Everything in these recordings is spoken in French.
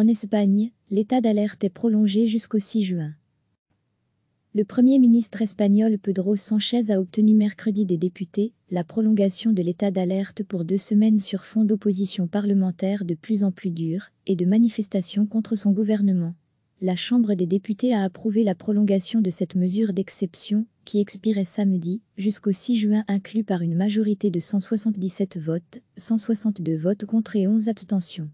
En Espagne, l'état d'alerte est prolongé jusqu'au 6 juin. Le Premier ministre espagnol Pedro Sanchez a obtenu mercredi des députés la prolongation de l'état d'alerte pour deux semaines sur fond d'opposition parlementaire de plus en plus dure et de manifestations contre son gouvernement. La Chambre des députés a approuvé la prolongation de cette mesure d'exception, qui expirait samedi, jusqu'au 6 juin inclus par une majorité de 177 votes, 162 votes contre et 11 abstentions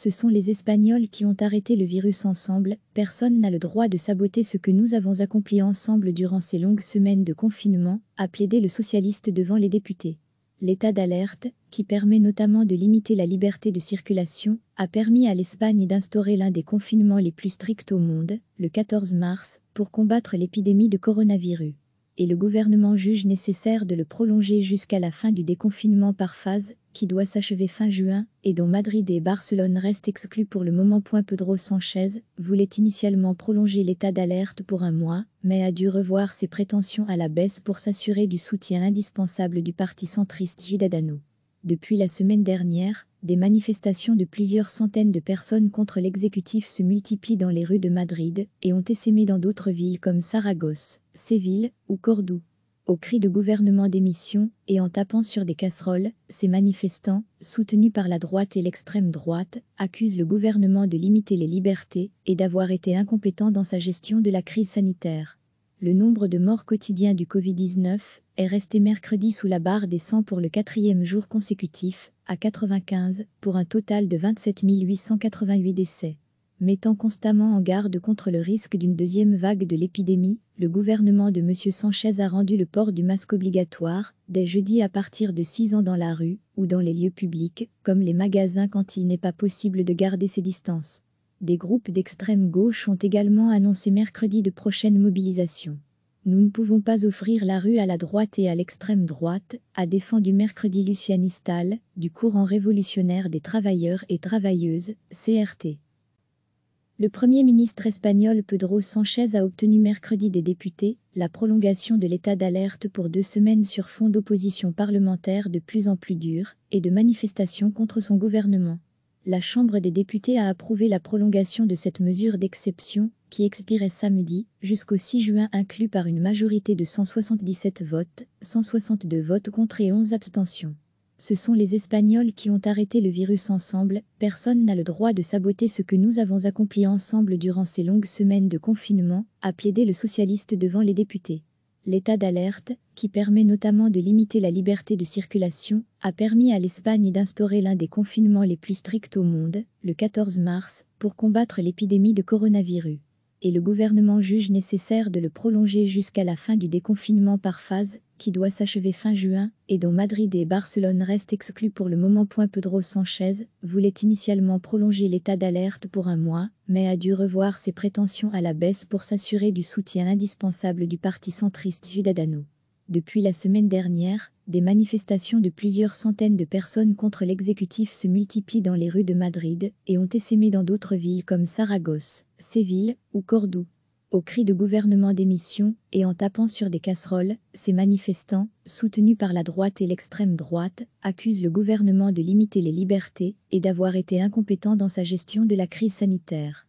ce sont les Espagnols qui ont arrêté le virus ensemble, personne n'a le droit de saboter ce que nous avons accompli ensemble durant ces longues semaines de confinement, a plaidé le socialiste devant les députés. L'état d'alerte, qui permet notamment de limiter la liberté de circulation, a permis à l'Espagne d'instaurer l'un des confinements les plus stricts au monde, le 14 mars, pour combattre l'épidémie de coronavirus et le gouvernement juge nécessaire de le prolonger jusqu'à la fin du déconfinement par phase, qui doit s'achever fin juin, et dont Madrid et Barcelone restent exclus pour le moment. Point Pedro Sanchez voulait initialement prolonger l'état d'alerte pour un mois, mais a dû revoir ses prétentions à la baisse pour s'assurer du soutien indispensable du parti centriste Gidadano. Depuis la semaine dernière, des manifestations de plusieurs centaines de personnes contre l'exécutif se multiplient dans les rues de Madrid et ont essaimé dans d'autres villes comme Saragosse, Séville ou Cordoue. Au cri de gouvernement d'émission et en tapant sur des casseroles, ces manifestants, soutenus par la droite et l'extrême droite, accusent le gouvernement de limiter les libertés et d'avoir été incompétent dans sa gestion de la crise sanitaire le nombre de morts quotidiens du Covid-19 est resté mercredi sous la barre des 100 pour le quatrième jour consécutif, à 95, pour un total de 27 888 décès. Mettant constamment en garde contre le risque d'une deuxième vague de l'épidémie, le gouvernement de M. Sanchez a rendu le port du masque obligatoire dès jeudi à partir de 6 ans dans la rue ou dans les lieux publics, comme les magasins quand il n'est pas possible de garder ses distances. Des groupes d'extrême gauche ont également annoncé mercredi de prochaines mobilisations. Nous ne pouvons pas offrir la rue à la droite et à l'extrême droite, a défendu mercredi Lucianistal, du courant révolutionnaire des travailleurs et travailleuses, CRT. Le Premier ministre espagnol Pedro Sanchez a obtenu mercredi des députés la prolongation de l'état d'alerte pour deux semaines sur fond d'opposition parlementaire de plus en plus dure et de manifestations contre son gouvernement la Chambre des députés a approuvé la prolongation de cette mesure d'exception, qui expirait samedi, jusqu'au 6 juin inclus par une majorité de 177 votes, 162 votes contre et 11 abstentions. Ce sont les Espagnols qui ont arrêté le virus ensemble, personne n'a le droit de saboter ce que nous avons accompli ensemble durant ces longues semaines de confinement, a plaidé le socialiste devant les députés l'état d'alerte, qui permet notamment de limiter la liberté de circulation, a permis à l'Espagne d'instaurer l'un des confinements les plus stricts au monde, le 14 mars, pour combattre l'épidémie de coronavirus. Et le gouvernement juge nécessaire de le prolonger jusqu'à la fin du déconfinement par phase, qui doit s'achever fin juin, et dont Madrid et Barcelone restent exclus pour le moment. Pedro Sanchez voulait initialement prolonger l'état d'alerte pour un mois, mais a dû revoir ses prétentions à la baisse pour s'assurer du soutien indispensable du parti centriste Ciudadano. Depuis la semaine dernière, des manifestations de plusieurs centaines de personnes contre l'exécutif se multiplient dans les rues de Madrid et ont essaimé dans d'autres villes comme Saragosse, Séville ou Cordoue. Au cri de gouvernement d'émission et en tapant sur des casseroles, ces manifestants, soutenus par la droite et l'extrême droite, accusent le gouvernement de limiter les libertés et d'avoir été incompétent dans sa gestion de la crise sanitaire.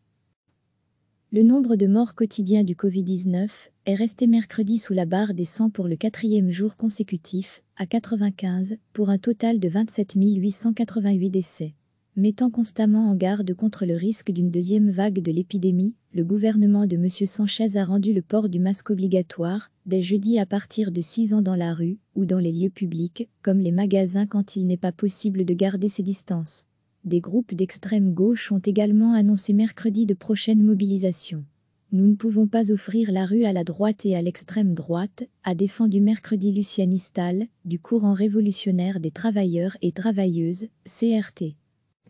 Le nombre de morts quotidiens du Covid-19 est resté mercredi sous la barre des 100 pour le quatrième jour consécutif, à 95, pour un total de 27 888 décès. Mettant constamment en garde contre le risque d'une deuxième vague de l'épidémie, le gouvernement de M. Sanchez a rendu le port du masque obligatoire dès jeudi à partir de 6 ans dans la rue ou dans les lieux publics, comme les magasins quand il n'est pas possible de garder ses distances. Des groupes d'extrême gauche ont également annoncé mercredi de prochaines mobilisations. Nous ne pouvons pas offrir la rue à la droite et à l'extrême droite, a défendu mercredi Lucianistal, du courant révolutionnaire des travailleurs et travailleuses, CRT.